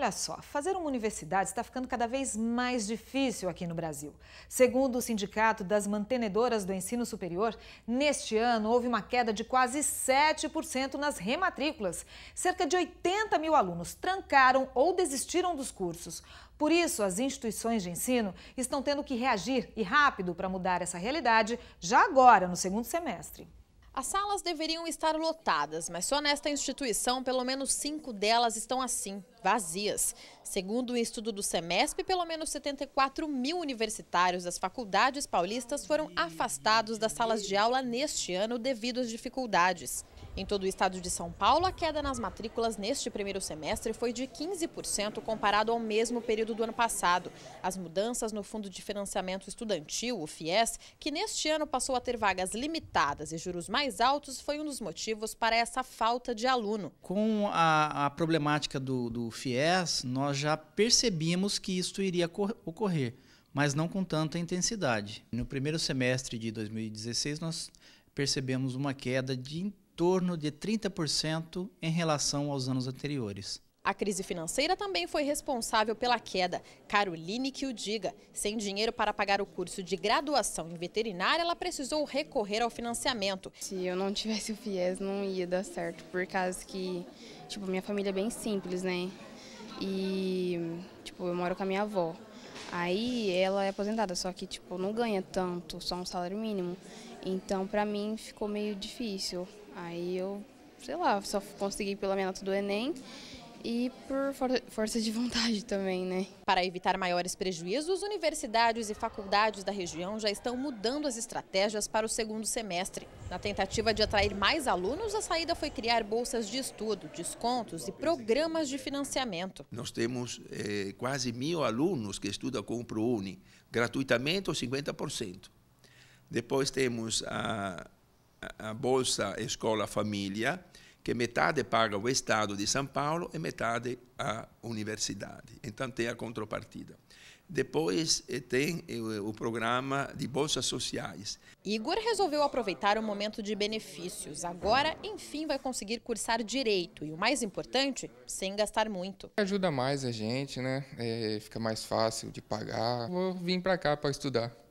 Olha só, fazer uma universidade está ficando cada vez mais difícil aqui no Brasil. Segundo o Sindicato das Mantenedoras do Ensino Superior, neste ano houve uma queda de quase 7% nas rematrículas. Cerca de 80 mil alunos trancaram ou desistiram dos cursos. Por isso, as instituições de ensino estão tendo que reagir e rápido para mudar essa realidade já agora, no segundo semestre. As salas deveriam estar lotadas, mas só nesta instituição, pelo menos cinco delas estão assim vazias. Segundo um estudo do SEMESP, pelo menos 74 mil universitários das faculdades paulistas foram afastados das salas de aula neste ano devido às dificuldades. Em todo o estado de São Paulo, a queda nas matrículas neste primeiro semestre foi de 15% comparado ao mesmo período do ano passado. As mudanças no Fundo de Financiamento Estudantil, o FIES, que neste ano passou a ter vagas limitadas e juros mais altos, foi um dos motivos para essa falta de aluno. Com a, a problemática do, do FIES, nós já percebíamos que isso iria ocorrer, mas não com tanta intensidade. No primeiro semestre de 2016, nós percebemos uma queda de em torno de 30% em relação aos anos anteriores. A crise financeira também foi responsável pela queda. Caroline que o diga. Sem dinheiro para pagar o curso de graduação em veterinária, ela precisou recorrer ao financiamento. Se eu não tivesse o FIES, não ia dar certo, por causa que, tipo, minha família é bem simples, né? E, tipo, eu moro com a minha avó. Aí ela é aposentada, só que, tipo, não ganha tanto, só um salário mínimo. Então, pra mim, ficou meio difícil. Aí eu, sei lá, só consegui pela minha nota do Enem e por força de vontade também, né? Para evitar maiores prejuízos, universidades e faculdades da região já estão mudando as estratégias para o segundo semestre. Na tentativa de atrair mais alunos, a saída foi criar bolsas de estudo, descontos e programas de financiamento. Nós temos eh, quase mil alunos que estudam com o ProUni, gratuitamente ou 50%. Depois temos a, a Bolsa Escola Família, que metade paga o Estado de São Paulo e metade a universidade. Então, tem a contrapartida. Depois eh, tem eh, o programa de bolsas sociais. Igor resolveu aproveitar o momento de benefícios. Agora, enfim, vai conseguir cursar direito e o mais importante, sem gastar muito. Ajuda mais a gente, né? É, fica mais fácil de pagar. Vou vir para cá para estudar.